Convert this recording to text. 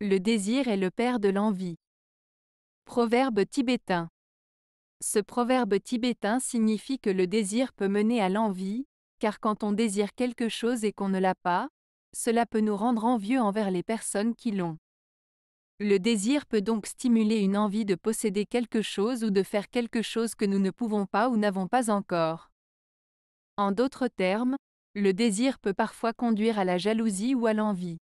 Le désir est le père de l'envie. Proverbe tibétain. Ce proverbe tibétain signifie que le désir peut mener à l'envie, car quand on désire quelque chose et qu'on ne l'a pas, cela peut nous rendre envieux envers les personnes qui l'ont. Le désir peut donc stimuler une envie de posséder quelque chose ou de faire quelque chose que nous ne pouvons pas ou n'avons pas encore. En d'autres termes, le désir peut parfois conduire à la jalousie ou à l'envie.